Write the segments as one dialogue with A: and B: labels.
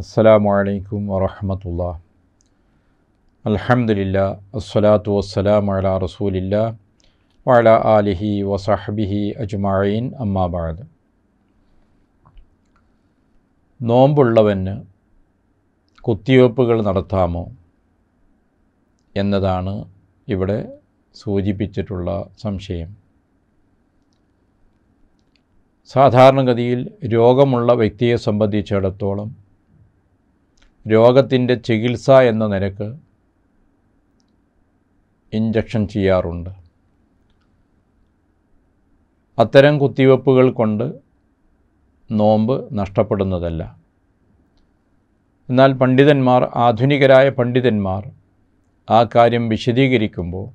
A: അസ്സലാമു അലൈക്കും വാഹമത്തുള്ള
B: അലഹമില്ല അസ്സലാത്തു വസ്സലാം അല റസൂലില്ല വാല ആലിഹി വസഹബിഹി അജ്മായിൻ അമ്മാബാദ് നോമ്പുള്ളവന് കുത്തിവയ്പ്പുകൾ നടത്താമോ എന്നതാണ് ഇവിടെ സൂചിപ്പിച്ചിട്ടുള്ള സംശയം സാധാരണഗതിയിൽ രോഗമുള്ള വ്യക്തിയെ സംബന്ധിച്ചിടത്തോളം രോഗത്തിൻ്റെ ചികിത്സ എന്ന നിരക്ക് ഇഞ്ചക്ഷൻ ചെയ്യാറുണ്ട് അത്തരം കുത്തിവെപ്പുകൾ കൊണ്ട് നോമ്പ് നഷ്ടപ്പെടുന്നതല്ല എന്നാൽ പണ്ഡിതന്മാർ ആധുനികരായ പണ്ഡിതന്മാർ ആ കാര്യം വിശദീകരിക്കുമ്പോൾ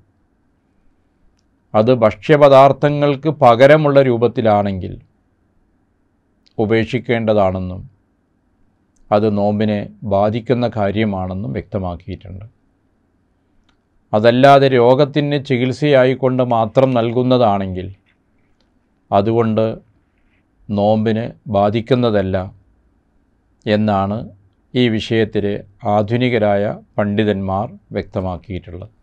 B: അത് ഭക്ഷ്യപദാർത്ഥങ്ങൾക്ക് പകരമുള്ള രൂപത്തിലാണെങ്കിൽ ഉപേക്ഷിക്കേണ്ടതാണെന്നും അത് നോമ്പിനെ ബാധിക്കുന്ന കാര്യമാണെന്നും വ്യക്തമാക്കിയിട്ടുണ്ട് അതല്ലാതെ രോഗത്തിന് ചികിത്സയായിക്കൊണ്ട് മാത്രം നൽകുന്നതാണെങ്കിൽ അതുകൊണ്ട് നോമ്പിന് ബാധിക്കുന്നതല്ല എന്നാണ് ഈ വിഷയത്തിൽ ആധുനികരായ
A: പണ്ഡിതന്മാർ വ്യക്തമാക്കിയിട്ടുള്ളത്